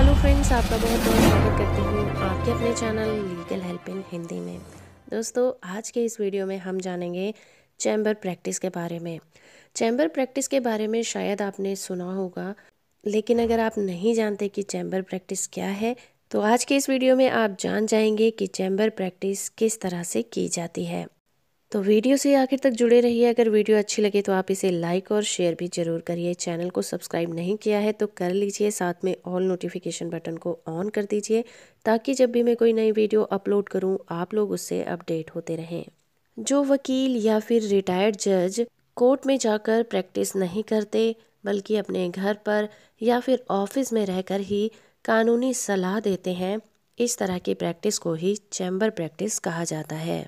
hello friends आपका बहुत बहुत स्वागत करती हूँ आपके अपने channel legal help in Hindi में दोस्तों आज के इस वीडियो में हम जानेंगे चैम्बर प्रैक्टिस के बारे में चैम्बर प्रैक्टिस के बारे में शायद आपने सुना होगा लेकिन अगर आप नहीं जानते कि चैम्बर प्रैक्टिस क्या है तो आज के इस वीडियो में आप जान जाएंगे कि चैम्बर प्रैक्टिस किस तरह से की जाती है तो वीडियो से आखिर तक जुड़े रहिए अगर वीडियो अच्छी लगे तो आप इसे लाइक और शेयर भी ज़रूर करिए चैनल को सब्सक्राइब नहीं किया है तो कर लीजिए साथ में ऑल नोटिफिकेशन बटन को ऑन कर दीजिए ताकि जब भी मैं कोई नई वीडियो अपलोड करूं आप लोग उससे अपडेट होते रहें जो वकील या फिर रिटायर्ड जज कोर्ट में जाकर प्रैक्टिस नहीं करते बल्कि अपने घर पर या फिर ऑफिस में रहकर ही कानूनी सलाह देते हैं इस तरह की प्रैक्टिस को ही चैम्बर प्रैक्टिस कहा जाता है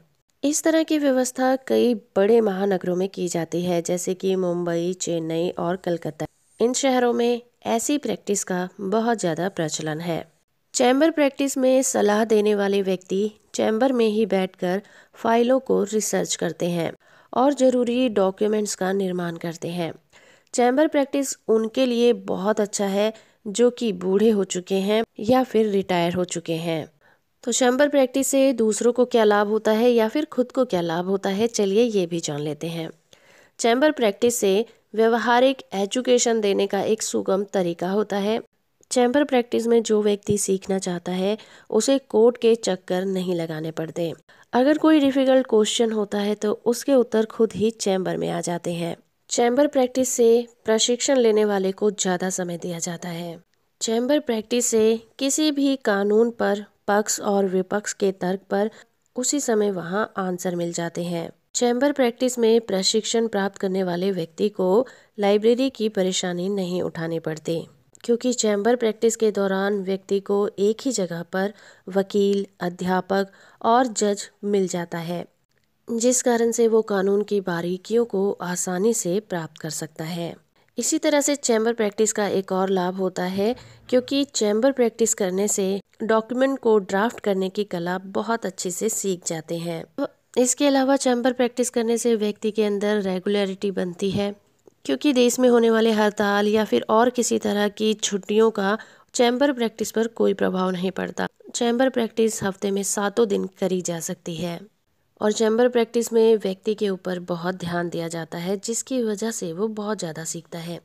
इस तरह की व्यवस्था कई बड़े महानगरों में की जाती है जैसे कि मुंबई चेन्नई और कलकत्ता इन शहरों में ऐसी प्रैक्टिस का बहुत ज़्यादा प्रचलन है चैम्बर प्रैक्टिस में सलाह देने वाले व्यक्ति चैम्बर में ही बैठकर फाइलों को रिसर्च करते हैं और ज़रूरी डॉक्यूमेंट्स का निर्माण करते हैं चैम्बर प्रैक्टिस उनके लिए बहुत अच्छा है जो कि बूढ़े हो चुके हैं या फिर रिटायर हो चुके हैं तो शैम्बर प्रैक्टिस से दूसरों को क्या लाभ होता है या फिर खुद को क्या लाभ होता है चलिए ये भी जान लेते हैं चैम्बर प्रैक्टिस से व्यवहारिक एजुकेशन देने का एक सुगम तरीका होता है चैम्बर प्रैक्टिस में जो व्यक्ति सीखना चाहता है उसे कोर्ट के चक्कर नहीं लगाने पड़ते अगर कोई डिफ़िकल्ट क्वेश्चन होता है तो उसके उत्तर खुद ही चैम्बर में आ जाते हैं चैम्बर प्रैक्टिस से प्रशिक्षण लेने वाले को ज़्यादा समय दिया जाता है चैम्बर प्रैक्टिस से किसी भी कानून पर पक्ष और विपक्ष के तर्क पर उसी समय वहां आंसर मिल जाते हैं चैम्बर प्रैक्टिस में प्रशिक्षण प्राप्त करने वाले व्यक्ति को लाइब्रेरी की परेशानी नहीं उठानी पड़ती क्योंकि चैम्बर प्रैक्टिस के दौरान व्यक्ति को एक ही जगह पर वकील अध्यापक और जज मिल जाता है जिस कारण से वो कानून की बारीकियों को आसानी से प्राप्त कर सकता है इसी तरह से चैम्बर प्रैक्टिस का एक और लाभ होता है क्योंकि चैम्बर प्रैक्टिस करने से डॉक्यूमेंट को ड्राफ्ट करने की कला बहुत अच्छे से सीख जाते हैं इसके अलावा चैम्बर प्रैक्टिस करने से व्यक्ति के अंदर रेगुलरिटी बनती है क्योंकि देश में होने वाले हड़ताल या फिर और किसी तरह की छुट्टियों का चैम्बर प्रैक्टिस पर कोई प्रभाव नहीं पड़ता चैम्बर प्रैक्टिस हफ्ते में सातों दिन करी जा सकती है और चैम्बर प्रैक्टिस में व्यक्ति के ऊपर बहुत ध्यान दिया जाता है जिसकी वजह से वो बहुत ज़्यादा सीखता है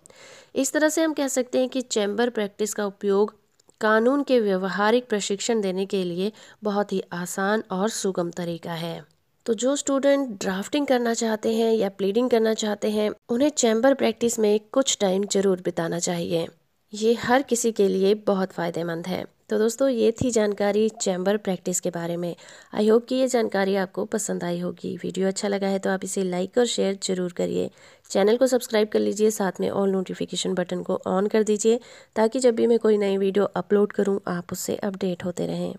इस तरह से हम कह सकते हैं कि चैम्बर प्रैक्टिस का उपयोग कानून के व्यवहारिक प्रशिक्षण देने के लिए बहुत ही आसान और सुगम तरीका है तो जो स्टूडेंट ड्राफ्टिंग करना चाहते हैं या प्लीडिंग करना चाहते हैं उन्हें चैम्बर प्रैक्टिस में कुछ टाइम जरूर बिताना चाहिए ये हर किसी के लिए बहुत फ़ायदेमंद है तो दोस्तों ये थी जानकारी चैम्बर प्रैक्टिस के बारे में आई होप कि ये जानकारी आपको पसंद आई होगी वीडियो अच्छा लगा है तो आप इसे लाइक और शेयर जरूर करिए चैनल को सब्सक्राइब कर लीजिए साथ में ऑल नोटिफिकेशन बटन को ऑन कर दीजिए ताकि जब भी मैं कोई नई वीडियो अपलोड करूँ आप उससे अपडेट होते रहें